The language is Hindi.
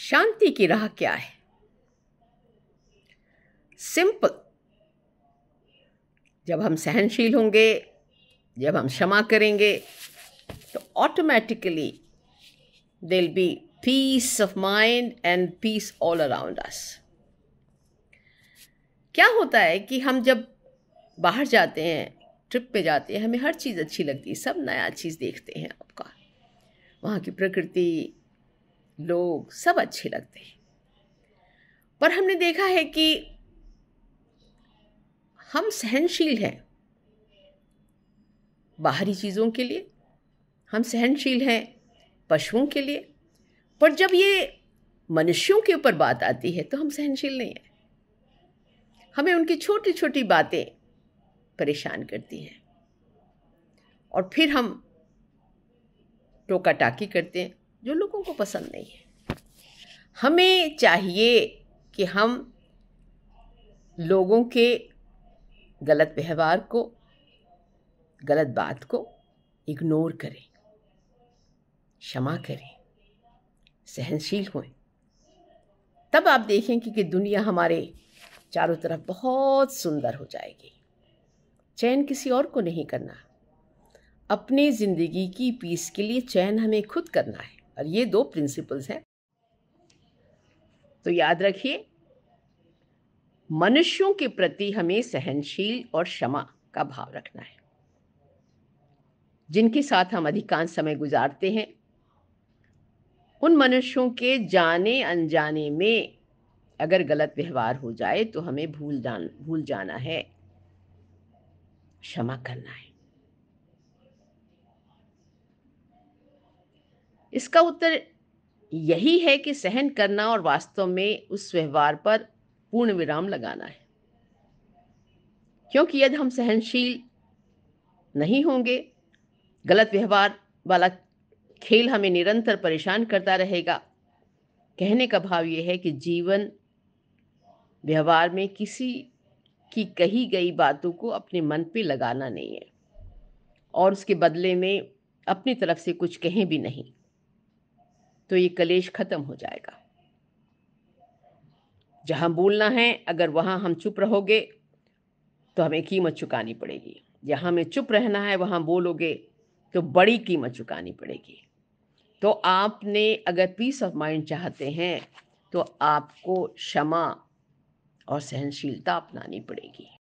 शांति की राह क्या है सिंपल जब हम सहनशील होंगे जब हम क्षमा करेंगे तो automatically will be peace of mind and peace all around us क्या होता है कि हम जब बाहर जाते हैं ट्रिप पे जाते हैं हमें हर चीज़ अच्छी लगती है सब नया चीज़ देखते हैं आपका वहाँ की प्रकृति लोग सब अच्छे लगते हैं पर हमने देखा है कि हम सहनशील हैं बाहरी चीज़ों के लिए हम सहनशील हैं पशुओं के लिए पर जब ये मनुष्यों के ऊपर बात आती है तो हम सहनशील नहीं हैं हमें उनकी छोटी छोटी बातें परेशान करती हैं और फिर हम टोका टाकी करते हैं जो लोगों को पसंद नहीं है हमें चाहिए कि हम लोगों के गलत व्यवहार को गलत बात को इग्नोर करें क्षमा करें सहनशील हो तब आप देखेंगे कि दुनिया हमारे चारों तरफ बहुत सुंदर हो जाएगी चैन किसी और को नहीं करना अपनी ज़िंदगी की पीस के लिए चयन हमें खुद करना है और ये दो प्रिंसिपल्स हैं तो याद रखिए मनुष्यों के प्रति हमें सहनशील और क्षमा का भाव रखना है जिनके साथ हम अधिकांश समय गुजारते हैं उन मनुष्यों के जाने अनजाने में अगर गलत व्यवहार हो जाए तो हमें भूल जान भूल जाना है क्षमा करना है इसका उत्तर यही है कि सहन करना और वास्तव में उस व्यवहार पर पूर्ण विराम लगाना है क्योंकि यदि हम सहनशील नहीं होंगे गलत व्यवहार वाला खेल हमें निरंतर परेशान करता रहेगा कहने का भाव यह है कि जीवन व्यवहार में किसी की कही गई बातों को अपने मन पे लगाना नहीं है और उसके बदले में अपनी तरफ से कुछ कहें भी नहीं तो ये कलेश खत्म हो जाएगा जहां बोलना है अगर वहां हम चुप रहोगे तो हमें कीमत चुकानी पड़ेगी जहां हमें चुप रहना है वहां बोलोगे तो बड़ी कीमत चुकानी पड़ेगी तो आपने अगर पीस ऑफ माइंड चाहते हैं तो आपको क्षमा और सहनशीलता अपनानी पड़ेगी